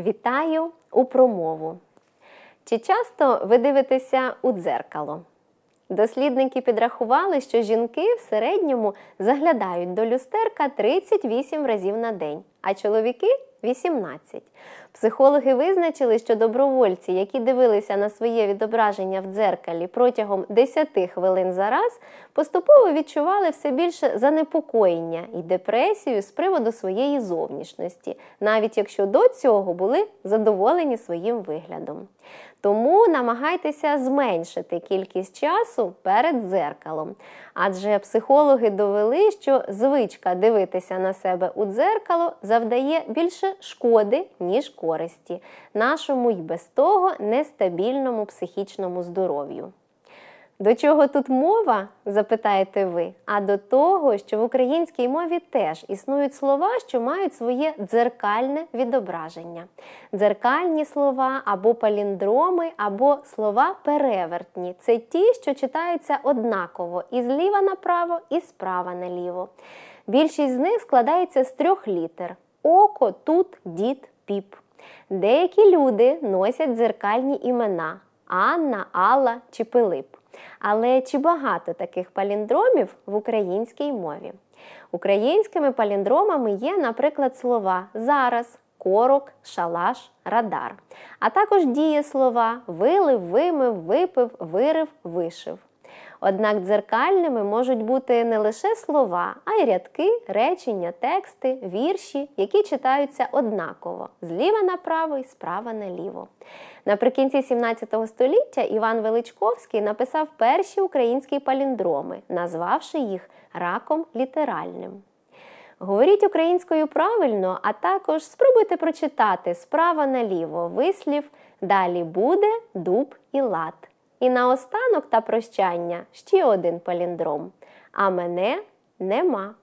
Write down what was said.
Вітаю у промову. Чи часто ви дивитеся у дзеркало? Дослідники підрахували, що жінки в середньому заглядають до люстерка 38 разів на день а чоловіки 18. Психологи визначили, що добровольці, які дивилися на своє відображення в дзеркалі протягом 10 хвилин за раз, поступово відчували все більше занепокоєння і депресію з приводу своєї зовнішності, навіть якщо до цього були задоволені своїм виглядом. Тому намагайтеся зменшити кількість часу перед дзеркалом. Адже психологи довели, що звичка дивитися на себе у дзеркало завдає більше шкоди, ніж користі, нашому й без того нестабільному психічному здоров'ю. До чого тут мова, запитаєте ви, а до того, що в українській мові теж існують слова, що мають своє дзеркальне відображення. Дзеркальні слова або паліндроми, або слова перевертні це ті, що читаються однаково і зліва направо, і справа наліво. Більшість з них складається з трьох літер: око, тут, дід, піп. Деякі люди носять дзеркальні імена Анна, Алла чи Пилип. Але чи багато таких паліндромів в українській мові? Українськими паліндромами є, наприклад, слова зараз, корок, шалаш, радар, а також дієслова вилив, вимив, випив, вирив, вишив. Однак дзеркальними можуть бути не лише слова, а й рядки, речення, тексти, вірші, які читаються однаково зліва направо і справа наліво. Наприкінці 17 століття Іван Величковський написав перші українські паліндроми, назвавши їх раком літеральним. Говоріть українською правильно, а також спробуйте прочитати справа наліво вислів Далі буде дуб і лад. І наостанок та прощання ще один паліндром. А мене нема.